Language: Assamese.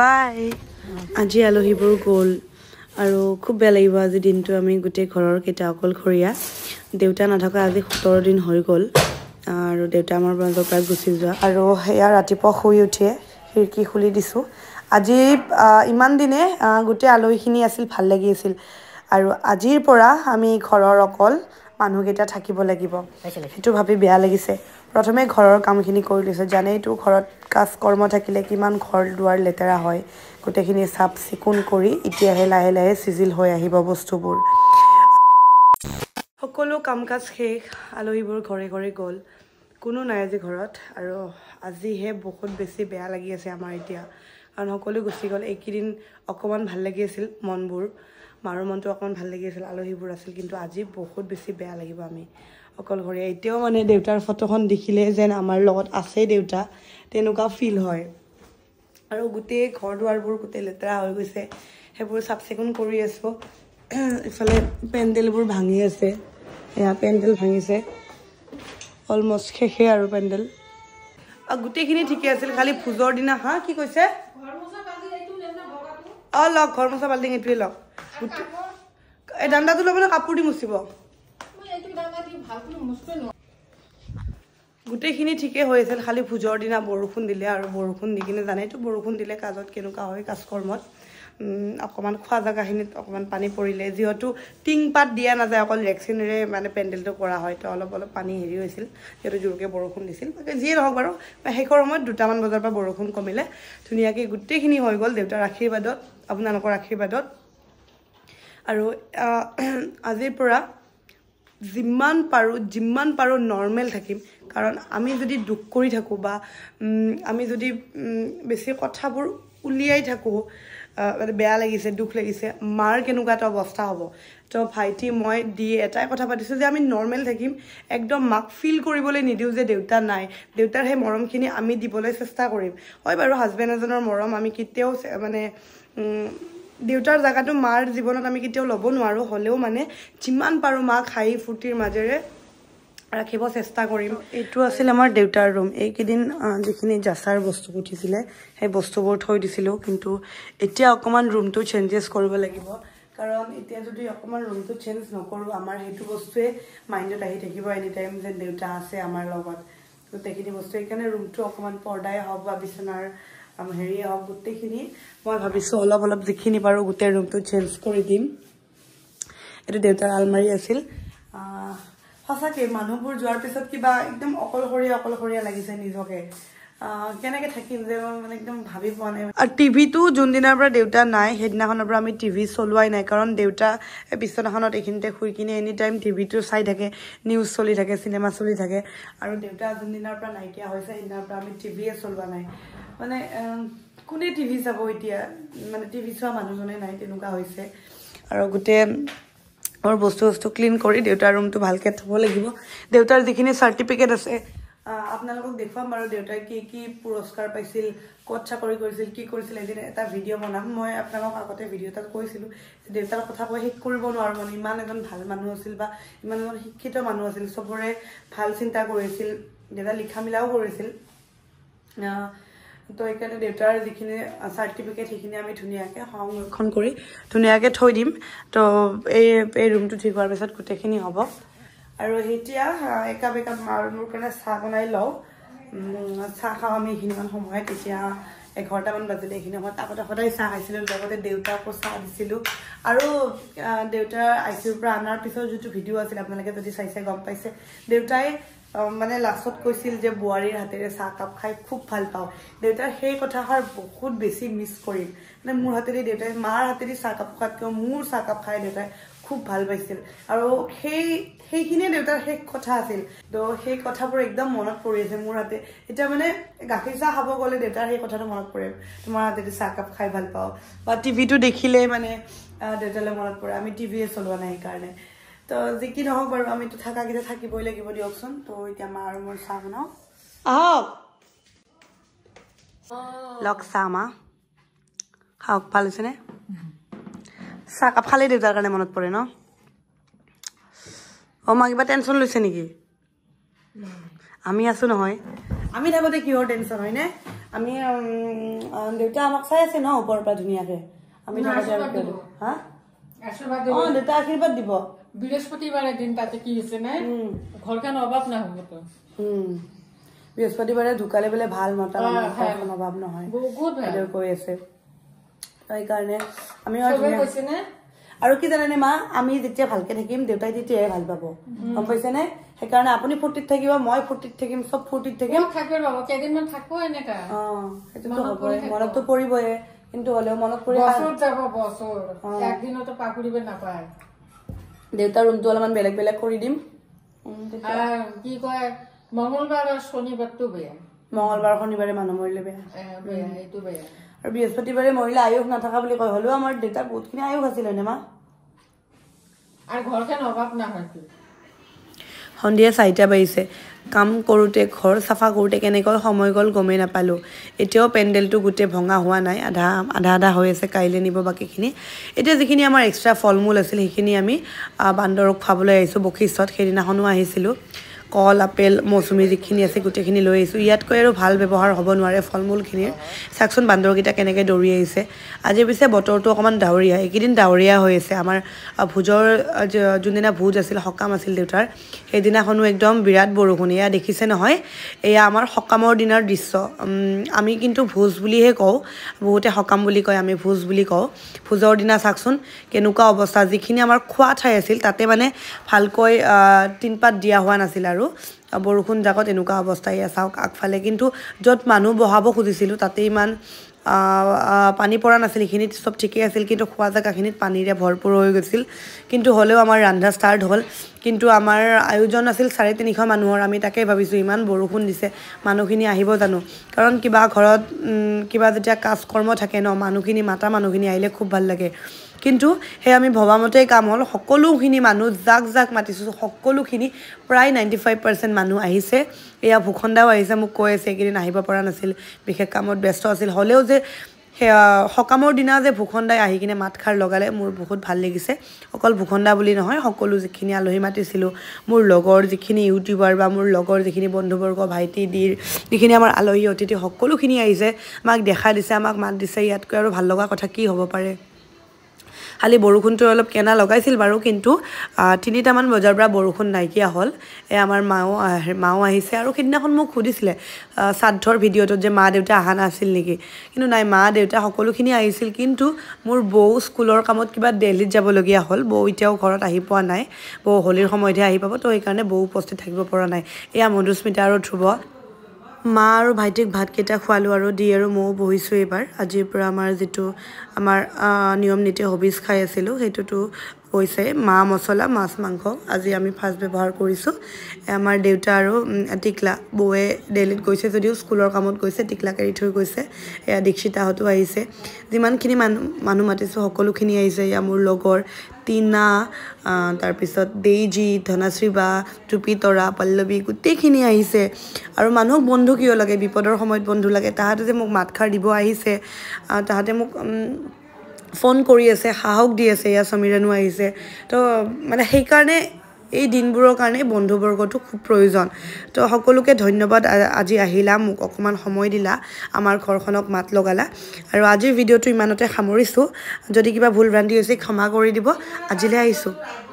বাই আজি আলহীবোৰ গ'ল আৰু খুব বেয়া লাগিব আজি দিনটো আমি গোটেই ঘৰৰ ঘৰৰকেইটা অকলশৰীয়া দেউতা নথকা আজি সোতৰ দিন হৈ গ'ল আৰু দেউতা আমাৰ মাজৰ পৰা গুচি যোৱা আৰু সেয়া ৰাতিপুৱা শুই উঠিয়ে খিৰিকী খুলি দিছোঁ আজি ইমান দিনে গোটেই আলহীখিনি আছিল ভাল লাগি আছিল আৰু আজিৰ পৰা আমি ঘৰৰ অকল মানুহকেইটা থাকিব লাগিব সেইটো ভাবি বেয়া লাগিছে প্ৰথমে ঘৰৰ কামখিনি কৰি লৈছোঁ জানেইতো ঘৰত কাজ কৰ্ম থাকিলে কিমান ঘৰ দুৱাৰ লেতেৰা হয় গোটেইখিনি চাফ চিকুণ কৰি এতিয়াহে লাহে লাহে চিজিল হৈ আহিব বস্তুবোৰ সকলো কাম কাজ শেষ আলহীবোৰ ঘৰে ঘৰে গ'ল কোনো নাই আজি ঘৰত আৰু আজিহে বহুত বেছি বেয়া লাগি আছে আমাৰ এতিয়া কাৰণ সকলো গুচি গ'ল এইকেইদিন অকণমান ভাল লাগি আছিল মনবোৰ মাৰো মনটো অকণমান ভাল লাগি আছিল আলহীবোৰ আছিল কিন্তু আজি বহুত বেছি বেয়া লাগিব আমি অকল ঘৰে এতিয়াও মানে দেউতাৰ ফটোখন দেখিলে যেন আমাৰ লগত আছেই দেউতা তেনেকুৱা ফিল হয় আৰু গোটেই ঘৰ দুৱাৰবোৰ গোটেই লেতেৰা হৈ গৈছে সেইবোৰ চাফ চিকুণ কৰি আছোঁ ইফালে পেণ্ডেলবোৰ ভাঙি আছে এয়া পেণ্ডেল ভাঙিছে অলমষ্ট শেষেই আৰু পেণ্ডেল গোটেইখিনি ঠিকে আছিল খালি ভোজৰ দিনা হা কি কৈছে অঁ লওক ঘৰ মচা বাল্টিং এইটোৱে লওক এই দাণ্ডাটো ল'বলৈ কাপোৰ দি মুচিব গোটেইখিনি ঠিকেই হৈ আছিল খালী ভোজৰ দিনা বৰষুণ দিলে আৰু বৰষুণ দি কিনে জানেতো বৰষুণ দিলে কাজত কেনেকুৱা হয় কাজকৰ্মত অকণমান খোৱা জেগাখিনিত অকণমান পানী পৰিলে যিহেতু টিংপাত দিয়া নাযায় অকল ভেকচিনেৰে মানে পেণ্ডেলটো কৰা হয় তো অলপ অলপ পানী হেৰি হৈছিল যিহেতু জোৰকৈ বৰষুণ দিছিল বাকী যিয়ে নহওক বাৰু শেষৰ সময়ত দুটামান বজাৰ পৰা বৰষুণ কমিলে ধুনীয়াকৈ গোটেইখিনি হৈ গ'ল দেউতাৰ আশীৰ্বাদত আপোনালোকৰ আশীৰ্বাদত আৰু আজিৰ পৰা যিমান পাৰোঁ যিমান পাৰোঁ নৰ্মেল থাকিম কাৰণ আমি যদি দুখ কৰি থাকোঁ বা আমি যদি বেছি কথাবোৰ উলিয়াই থাকোঁ মানে বেয়া লাগিছে দুখ লাগিছে মাৰ কেনেকুৱা এটা অৱস্থা হ'ব তো ভাইটি মই দি এটাই কথা পাতিছোঁ যে আমি নৰ্মেল থাকিম একদম মাক ফিল কৰিবলৈ নিদিওঁ যে দেউতা নাই দেউতাৰ সেই মৰমখিনি আমি দিবলৈ চেষ্টা কৰিম হয় বাৰু হাজবেণ্ড এজনৰ মৰম আমি কেতিয়াও মানে দেউতাৰ জেগাটো মাৰ জীৱনত আমি কেতিয়াও ল'ব নোৱাৰোঁ হ'লেও মানে যিমান পাৰোঁ মাক হাঁহি ফূৰ্তিৰ মাজেৰে ৰাখিব চেষ্টা কৰিম এইটো আছিল আমাৰ দেউতাৰ ৰুম এইকেইদিন যিখিনি জাচাৰ বস্তু উঠিছিলে সেই বস্তুবোৰ থৈ দিছিলোঁ কিন্তু এতিয়া অকণমান ৰুমটো চেঞ্জেছ কৰিব লাগিব কাৰণ এতিয়া যদি অকণমান ৰুমটো চেঞ্জ নকৰোঁ আমাৰ সেইটো বস্তুৱে মাইণ্ডত আহি থাকিব এনিটাইম যে দেউতা আছে আমাৰ লগত গোটেইখিনি বস্তু সেইকাৰণে ৰুমটো অকণমান পৰ্দাই হওক বা বিচনাৰ হেৰিয়ে হওক গোটেইখিনি মই ভাবিছোঁ অলপ অলপ যিখিনি পাৰোঁ গোটেই ৰুমটো চেঞ্জ কৰি দিম এইটো দেউতাৰ আলমাৰি আছিল সঁচাকে মানুহবোৰ যোৱাৰ পিছত কিবা একদম অকলশৰীয়া অকলশৰীয়া লাগিছে নিজকে কেনেকে থাকিম যে মানে একদম ভাবি পোৱা নাই আৰু টিভিটো যোনদিনাৰ পৰা দেউতা নাই সেইদিনাখনৰ পৰা আমি টিভি চলোৱাই নাই কাৰণ দেউতা বিচনাখনত এইখিনিতে শুই কিনে এনি টাইম টিভিটো চাই থাকে নিউজ চলি থাকে চিনেমা চলি থাকে আৰু দেউতা যোনদিনাৰ পৰা নাইকিয়া হৈছে সেইদিনাৰ পৰা আমি টিভিয়ে চলোৱা নাই মানে কোনে টিভি চাব এতিয়া মানে টিভি চোৱা মানুহজনে নাই তেনেকুৱা হৈছে আৰু গোটেই মোৰ বস্তু বস্তু ক্লিন কৰি দেউতাৰ ৰুমটো ভালকৈ থ'ব লাগিব দেউতাৰ যিখিনি চাৰ্টিফিকেট আছে আপোনালোকক দেখুৱাম বাৰু দেউতাই কি কি পুৰস্কাৰ পাইছিল ক'ত চাকৰি কৰিছিল কি কৰিছিল এদিন এটা ভিডিঅ' বনাম মই আপোনালোকক আগতে ভিডিঅ' এটাত কৈছিলোঁ দেউতাৰ কথা কৈ শেষ কৰিব নোৱাৰোঁ মানে ইমান এজন ভাল মানুহ আছিল বা ইমান এজন শিক্ষিত মানুহ আছিল চবৰে ভাল চিন্তা কৰিছিল দেউতা লিখা মেলাও কৰিছিল তো সেইকাৰণে দেউতাৰ যিখিনি চাৰ্টিফিকেট সেইখিনি আমি ধুনীয়াকে সংৰক্ষণ কৰি ধুনীয়াকে থৈ দিম তো এই এই ৰুমটো ঠিক হোৱাৰ পিছত গোটেইখিনি হ'ব আৰু এতিয়া একাপ একাপ মোৰ কাৰণে চাহ বনাই লওঁ চাহ খাওঁ আমি এইখিনিমান সময়ত এতিয়া এঘাৰটামান বাজিলে এইখিনি সময়ত আগতে সদায় চাহ খাইছিলোঁ লগতে দেউতাকো চাহ দিছিলোঁ আৰু দেউতাৰ আই চি ইউৰ পৰা অনাৰ পিছৰ যিটো ভিডিঅ' আছিলে আপোনালোকে যদি চাইছে গম পাইছে দেউতাই মানে লাষ্টত কৈছিল যে বোৱাৰীৰ হাতেৰে চাহ কাপ খাই খুব ভাল পাওঁ দেউতাৰ সেই কথাষাৰ বহুত বেছি মিছ কৰিম মানে মোৰ হাতেদি দেউতাই মাৰ হাতেদি চাহ কাপ খোৱাতকৈ মোৰ চাহ কাপ খাই দেউতাই খুব ভাল পাইছিল আৰু সেই সেইখিনিয়ে দেউতাৰ শেষ কথা আছিল তো সেই কথাবোৰ একদম মনত পৰি আছে মোৰ হাতে এতিয়া মানে গাখীৰ চাহ খাব গ'লে দেউতাৰ সেই কথাটো মনত পৰে তোমাৰ হাতেদি চাহ কাপ খাই ভাল পাওঁ বা টিভিটো দেখিলেই মানে দেউতালৈ মনত পৰে আমি টিভিয়ে চলোৱা নাই সেইকাৰণে যি কি নহওক লৈছে নেকি আমি আছো নহয় আমি থাকোতে কিহৰ টেনশ্যন হয়নে আমি দেউতা আমাক চাই আছে ন ওপৰৰ পৰা ধুনীয়াকে আমি দেউতা আশীৰ্বাদ দিব বৃহস্পতিবাৰে কি হৈছে নে ঢুকালে বোলে ভাল মতা অভাৱ নহয় কৈ আছে সেইকাৰণে আমি আৰু কি জানেনে মা আমি যেতিয়া ভালকে থাকিম দেউতাই তেতিয়াহে ভাল পাব গম পাইছে নে সেইকাৰণে আপুনি ফূৰ্তিত থাকিব মই ফূৰ্তিত থাকিম চব ফুৰ্তিত থাকিম মনতটো পৰিবয়ে কিন্তু হলেও মনত পৰিব একদিনতো দেউতাৰ ৰুমটো অলপমান বেলেগ বেলেগ কৰি দিম কি কয় মঙলবাৰ আৰু শনিবাৰটো বেয়া মংগলবাৰ শনিবাৰে মানুহ মৰিলে বেয়া এইটো বেয়া আৰু বৃহস্পতিবাৰে মৰিলে আয়ুস নাথাকা বুলি কয় হলেও আমাৰ দেউতাৰ বহুতখিনি আয়ুস আছিলে নে মা আৰু ঘৰতে নভাৱ নাহে সন্ধিয়া চাৰিটা বাজিছে কাম কৰোঁতে ঘৰ চাফা কৰোঁতে কেনেকৈ সময় গ'ল গমেই নাপালোঁ এতিয়াও পেণ্ডেলটো গোটেই ভঙা হোৱা নাই আধা আধা আধা হৈ আছে কাইলৈ নিব বাকীখিনি এতিয়া যিখিনি আমাৰ এক্সট্ৰা ফল মূল আছিল সেইখিনি আমি বান্দৰক খুৱাবলৈ আহিছোঁ বশিষ্ঠত সেইদিনাখনো আহিছিলোঁ কল আপেল মৌচুমী যিখিনি আছে গোটেইখিনি লৈ আহিছোঁ ইয়াতকৈ আৰু ভাল ব্যৱহাৰ হ'ব নোৱাৰে ফল মূলখিনিৰ চাওকচোন বান্দৰকেইটা কেনেকৈ দৌৰি আহিছে আজি পিছে বতৰটো অকণমান ডাৱৰীয়া এইকেইদিন ডাৱৰীয়া হৈ আছে আমাৰ ভোজৰ যোনদিনা ভোজ আছিল সকাম আছিল দেউতাৰ সেইদিনাখনো একদম বিৰাট বৰষুণ এয়া দেখিছে নহয় এয়া আমাৰ সকামৰ দিনৰ দৃশ্য আমি কিন্তু ভোজ বুলিহে কওঁ বহুতে সকাম বুলি কয় আমি ভোজ বুলি কওঁ ভোজৰ দিনা চাওকচোন কেনেকুৱা অৱস্থা যিখিনি আমাৰ খোৱা ঠাই আছিল তাতে মানে ভালকৈ টিনপাত দিয়া হোৱা নাছিল আৰু আৰু জাকত এনেকুৱা অৱস্থাই এয়া চাওক আগফালে কিন্তু য'ত মানুহ বহাব খুজিছিলোঁ তাতে ইমান পানী পৰা নাছিল সেইখিনিত চব ঠিকেই আছিল কিন্তু খোৱা জেগাখিনিত পানীৰে ভৰপূৰ হৈ গৈছিল কিন্তু হ'লেও আমাৰ ৰন্ধা ষ্টাৰ্ট হ'ল কিন্তু আমাৰ আয়োজন আছিল চাৰে তিনিশ মানুহৰ আমি তাকেই ভাবিছোঁ ইমান বৰষুণ দিছে মানুহখিনি আহিব জানো কাৰণ কিবা ঘৰত কিবা যেতিয়া কাজ কৰ্ম থাকে ন মানুহখিনি মাতা মানুহখিনি আহিলে খুব ভাল লাগে কিন্তু সেই আমি ভবামতেই কাম হ'ল সকলোখিনি মানুহ যাক জাক মাতিছোঁ সকলোখিনি প্ৰায় নাইণ্টি ফাইভ পাৰ্চেণ্ট মানুহ আহিছে এয়া ভূখণ্ডাও আহিছে মোক কৈ আছে এইকেইদিন আহিব পৰা নাছিল বিশেষ কামত ব্যস্ত আছিল হ'লেও যে সেয়া সকামৰ দিনা যে ভূখণ্ডাই আহি কিনে মাত খাৰ লগালে মোৰ বহুত ভাল লাগিছে অকল ভূখণ্ডা বুলি নহয় সকলো যিখিনি আলহী মাতিছিলোঁ মোৰ লগৰ যিখিনি ইউটিউবাৰ বা মোৰ লগৰ যিখিনি বন্ধুবৰ্গ ভাইটি দিৰ যিখিনি আমাৰ আলহী অতিথি সকলোখিনি আহিছে আমাক দেখা দিছে আমাক মাত দিছে ইয়াতকৈ আৰু ভাল লগা কথা কি হ'ব পাৰে খালি বৰষুণটো অলপ কেনা লগাইছিল বাৰু কিন্তু তিনিটামান বজাৰ পৰা বৰষুণ নাইকিয়া হ'ল এই আমাৰ মাও মাও আহিছে আৰু সেইদিনাখন মোক সুধিছিলে শ্ৰাদ্ধৰ ভিডিঅ'টোত যে মা দেউতা অহা নাছিল নেকি কিন্তু নাই মা দেউতা সকলোখিনি আহিছিল কিন্তু মোৰ বৌ স্কুলৰ কামত কিবা দেল্হিত যাবলগীয়া হ'ল বৌ এতিয়াও ঘৰত আহি পোৱা নাই বৌ হোলীৰ সময়তহে আহি পাব তো সেইকাৰণে বৌ উপস্থিত থাকিব পৰা নাই এয়া মধুস্মিতা আৰু ধ্ৰুৱ মা আৰু ভাইটিক ভাতকেইটা খোৱালোঁ আৰু দি আৰু ময়ো বহিছোঁ এইবাৰ আজিৰ পৰা আমাৰ যিটো আমাৰ নিয়ম নীতি হবিজ খাই আছিলোঁ সেইটোতো হৈছে মা মছলা মাছ মাংস আজি আমি ফাৰ্ষ্ট ব্যৱহাৰ কৰিছোঁ আমাৰ দেউতা আৰু টিকলা বৌয়ে দেলহিত গৈছে যদিও স্কুলৰ কামত গৈছে টিকলাক এৰি থৈ গৈছে এয়া দীক্ষিতাহঁতো আহিছে যিমানখিনি মানুহ মানুহ মাতিছোঁ সকলোখিনি আহিছে এয়া মোৰ লগৰ টিনা তাৰপিছত দেইজী ধনাশ্ৰী বা টুপি তৰা পল্লৱী গোটেইখিনি আহিছে আৰু মানুহক বন্ধু কিয় লাগে বিপদৰ সময়ত বন্ধু লাগে তাহাঁতে যে মোক মাতষাৰ দিব আহিছে তাহাঁতে মোক ফোন কৰি আছে সাহস দি আছে ইয়াত সমীৰণো আহিছে তো মানে সেইকাৰণে এই দিনবোৰৰ কাৰণে বন্ধুবৰ্গটো খুব প্ৰয়োজন তো সকলোকে ধন্যবাদ আজি আহিলা মোক অকণমান সময় দিলা আমাৰ ঘৰখনক মাত লগালা আৰু আজিৰ ভিডিঅ'টো ইমানতে সামৰিছোঁ যদি কিবা ভুল ভ্ৰান্তি হৈছে ক্ষমা কৰি দিব আজিলৈ আহিছোঁ